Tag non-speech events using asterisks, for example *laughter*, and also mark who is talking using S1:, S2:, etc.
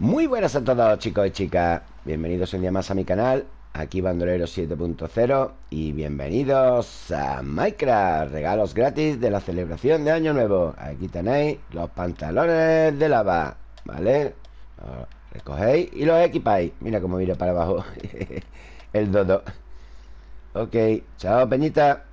S1: Muy buenas a todos chicos y chicas Bienvenidos un día más a mi canal Aquí Bandolero 7.0 Y bienvenidos a Minecraft Regalos gratis de la celebración de Año Nuevo Aquí tenéis los pantalones de lava ¿Vale? Los recogéis y los equipáis Mira cómo mira para abajo *laughs* El dodo
S2: Ok, chao Peñita